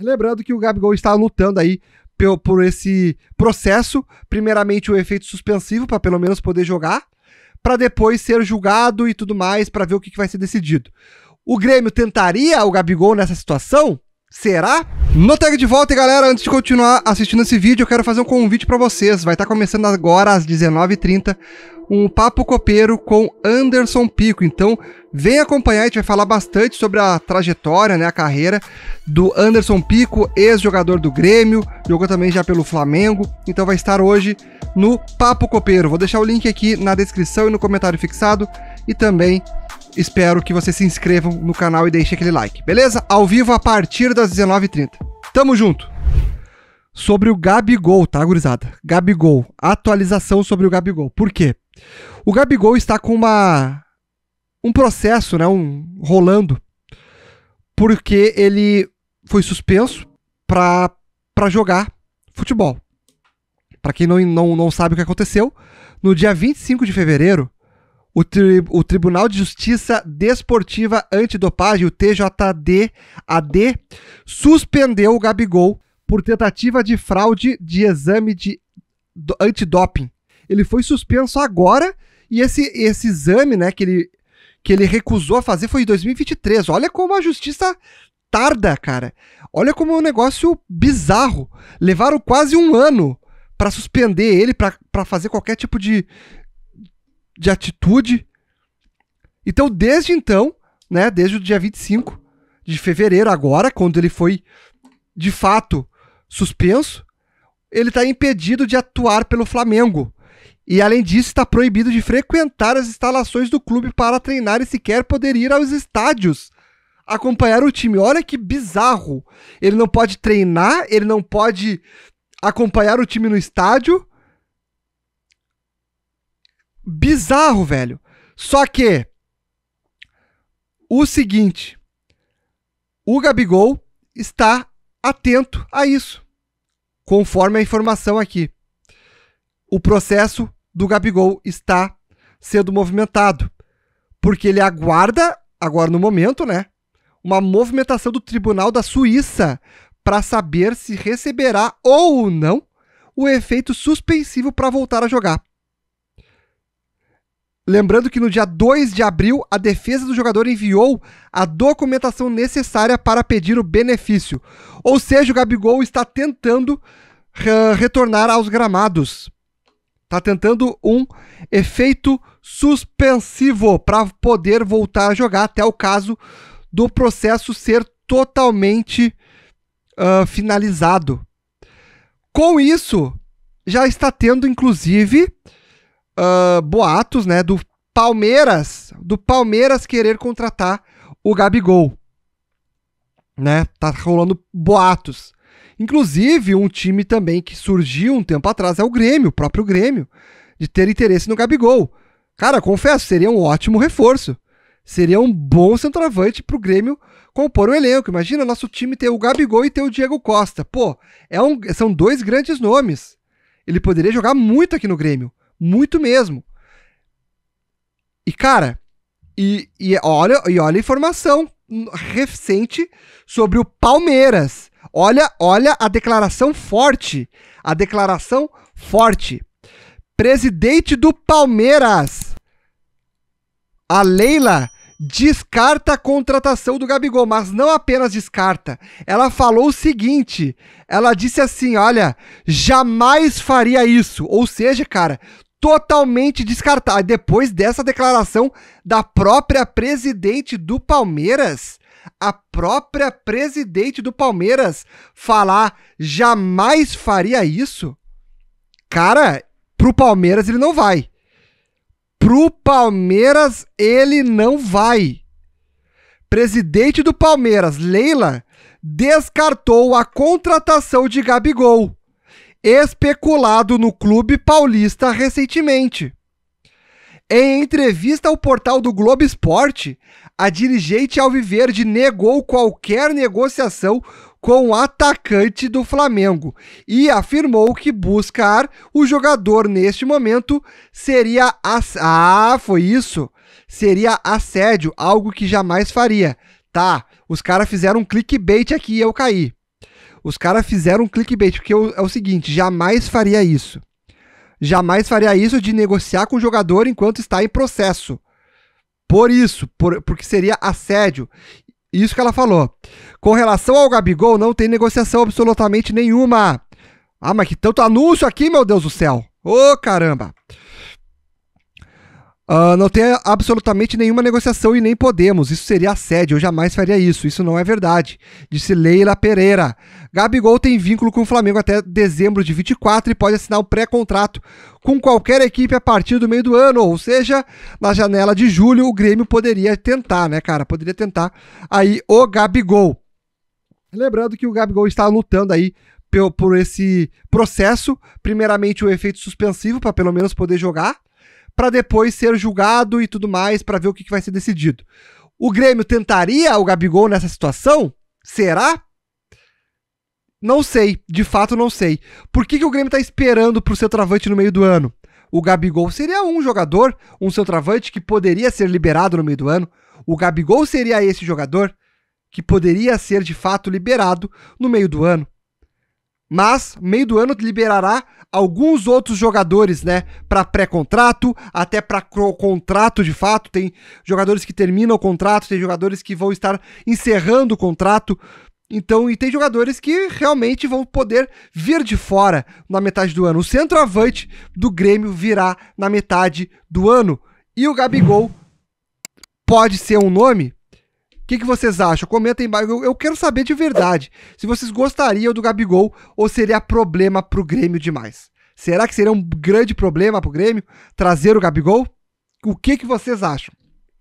Lembrando que o Gabigol está lutando aí por esse processo, primeiramente o efeito suspensivo para pelo menos poder jogar, para depois ser julgado e tudo mais para ver o que, que vai ser decidido. O Grêmio tentaria o Gabigol nessa situação? Será? No Tag de volta, galera, antes de continuar assistindo esse vídeo, eu quero fazer um convite para vocês. Vai estar tá começando agora às 19h30 um papo copeiro com Anderson Pico. Então, vem acompanhar, a gente vai falar bastante sobre a trajetória, né, a carreira do Anderson Pico, ex-jogador do Grêmio, jogou também já pelo Flamengo. Então vai estar hoje no Papo Copeiro. Vou deixar o link aqui na descrição e no comentário fixado e também espero que vocês se inscrevam no canal e deixem aquele like, beleza? Ao vivo a partir das 19h30. Tamo junto! Sobre o Gabigol, tá, gurizada? Gabigol. Atualização sobre o Gabigol. Por quê? O Gabigol está com uma um processo, né, um rolando, porque ele foi suspenso para para jogar futebol. Para quem não, não, não sabe o que aconteceu, no dia 25 de fevereiro, o, tri o Tribunal de Justiça Desportiva Antidopagem, o TJD AD, suspendeu o Gabigol por tentativa de fraude de exame de antidoping. Ele foi suspenso agora e esse, esse exame, né, que ele, que ele recusou fazer foi em 2023. Olha como a justiça tarda, cara. Olha como é um negócio bizarro. Levaram quase um ano para suspender ele, para fazer qualquer tipo de, de atitude. Então, desde então, né, desde o dia 25 de fevereiro, agora, quando ele foi de fato suspenso, ele está impedido de atuar pelo Flamengo. E além disso, está proibido de frequentar as instalações do clube para treinar e sequer poder ir aos estádios acompanhar o time. Olha que bizarro! Ele não pode treinar, ele não pode acompanhar o time no estádio, bizarro, velho. Só que o seguinte, o Gabigol está atento a isso, conforme a informação aqui. O processo do Gabigol está sendo movimentado, porque ele aguarda agora no momento, né? Uma movimentação do Tribunal da Suíça para saber se receberá ou não o efeito suspensivo para voltar a jogar. Lembrando que no dia 2 de abril, a defesa do jogador enviou a documentação necessária para pedir o benefício. Ou seja, o Gabigol está tentando eh, retornar aos gramados. Está tentando um efeito suspensivo para poder voltar a jogar, até o caso do processo ser totalmente uh, finalizado. Com isso, já está tendo, inclusive uh, boatos, né, do Palmeiras, do Palmeiras querer contratar o Gabigol. Né? Tá rolando boatos. Inclusive, um time também que surgiu um tempo atrás é o Grêmio, o próprio Grêmio, de ter interesse no Gabigol. Cara, confesso, seria um ótimo reforço. Seria um bom centroavante pro Grêmio compor o elenco. Imagina nosso time ter o Gabigol e ter o Diego Costa. Pô, é um, são dois grandes nomes. Ele poderia jogar muito aqui no Grêmio. Muito mesmo. E, cara, e, e, olha, e olha a informação recente sobre o Palmeiras. Olha, olha a declaração forte. A declaração forte. Presidente do Palmeiras. A Leila descarta a contratação do Gabigol, mas não apenas descarta. Ela falou o seguinte: ela disse assim, olha, jamais faria isso. Ou seja, cara, totalmente descartada. Depois dessa declaração da própria presidente do Palmeiras, a própria presidente do Palmeiras falar jamais faria isso, cara, pro Palmeiras ele não vai. Pro Palmeiras ele não vai. Presidente do Palmeiras, Leila, descartou a contratação de Gabigol especulado no clube paulista recentemente. Em entrevista ao portal do Globo Esporte, a dirigente Alviverde negou qualquer negociação com o atacante do Flamengo e afirmou que buscar o jogador neste momento seria ass... ah, foi isso? Seria assédio, algo que jamais faria. Tá, os caras fizeram um clickbait aqui e eu caí. Os caras fizeram um clickbait, porque eu, é o seguinte, jamais faria isso. Jamais faria isso de negociar com o jogador enquanto está em processo. Por isso, por, porque seria assédio. Isso que ela falou. Com relação ao Gabigol, não tem negociação absolutamente nenhuma. Ah, mas que tanto anúncio aqui, meu Deus do céu. Ô, oh, caramba. Uh, não tem absolutamente nenhuma negociação e nem podemos. Isso seria assédio. Eu jamais faria isso. Isso não é verdade. Disse Leila Pereira. Gabigol tem vínculo com o Flamengo até dezembro de 24 e pode assinar um pré-contrato com qualquer equipe a partir do meio do ano. Ou seja, na janela de julho, o Grêmio poderia tentar, né, cara? Poderia tentar aí o Gabigol. Lembrando que o Gabigol está lutando aí por esse processo. Primeiramente, o efeito suspensivo, para pelo menos poder jogar para depois ser julgado e tudo mais, para ver o que, que vai ser decidido. O Grêmio tentaria o Gabigol nessa situação? Será? Não sei, de fato não sei. Por que, que o Grêmio tá esperando pro centroavante no meio do ano? O Gabigol seria um jogador, um centroavante que poderia ser liberado no meio do ano. O Gabigol seria esse jogador que poderia ser de fato liberado no meio do ano mas meio do ano liberará alguns outros jogadores, né, para pré-contrato, até para contrato de fato, tem jogadores que terminam o contrato, tem jogadores que vão estar encerrando o contrato. Então, e tem jogadores que realmente vão poder vir de fora na metade do ano. O centroavante do Grêmio virá na metade do ano. E o Gabigol pode ser um nome que, que vocês acham? Comenta aí embaixo. Eu, eu, quero saber de verdade se vocês gostariam do Gabigol ou seria problema pro Grêmio demais. Será que seria um grande problema pro Grêmio trazer o Gabigol? O que, que vocês acham?